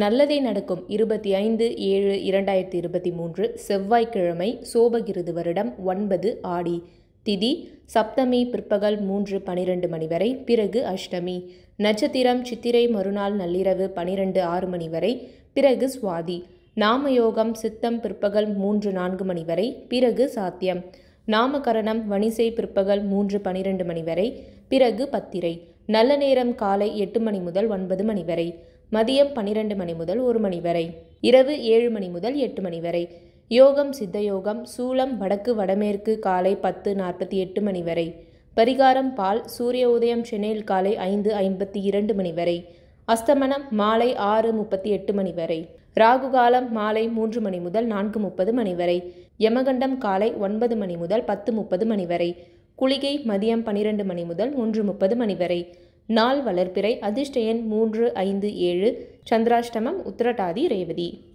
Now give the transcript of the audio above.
நல்லதே நடக்கும் இருபத்தி ஐந்து ஏழு இரண்டாயிரத்தி இருபத்தி மூன்று செவ்வாய்க்கிழமை சோபகிருது வருடம் ஒன்பது ஆடி திதி சப்தமி பிற்பகல் மூன்று பனிரெண்டு மணி வரை பிறகு அஷ்டமி நட்சத்திரம் சித்திரை மறுநாள் நள்ளிரவு பனிரெண்டு ஆறு மணி வரை பிறகு சுவாதி நாமயோகம் சித்தம் பிற்பகல் மூன்று நான்கு மணி வரை பிறகு சாத்தியம் நாமகரணம் வணிசை பிற்பகல் மூன்று பனிரெண்டு மணி வரை பிறகு பத்திரை நல்ல நேரம் காலை எட்டு மணி முதல் ஒன்பது மணி வரை மதியம் பனிரெண்டு மணி முதல் ஒரு மணி வரை இரவு ஏழு மணி முதல் எட்டு மணி வரை யோகம் சித்த யோகம் சூளம் வடக்கு வடமேற்கு காலை பத்து நாற்பத்தி எட்டு மணி வரை பரிகாரம் பால் சூரிய உதயம் சென்னையில் காலை ஐந்து ஐம்பத்தி இரண்டு மணி வரை அஸ்தமனம் மாலை ஆறு முப்பத்தி எட்டு மணி வரை ராகு காலம் மாலை மூன்று மணி முதல் நான்கு முப்பது மணி வரை யமகண்டம் காலை ஒன்பது மணி முதல் பத்து முப்பது மணி வரை குளிகை மதியம் பனிரெண்டு மணி முதல் ஒன்று முப்பது மணி வரை நாள் வளர்ப்பிறை அதிர்ஷ்டயன் மூன்று ஐந்து ஏழு சந்திராஷ்டமம் உத்திரட்டாதி ரேவதி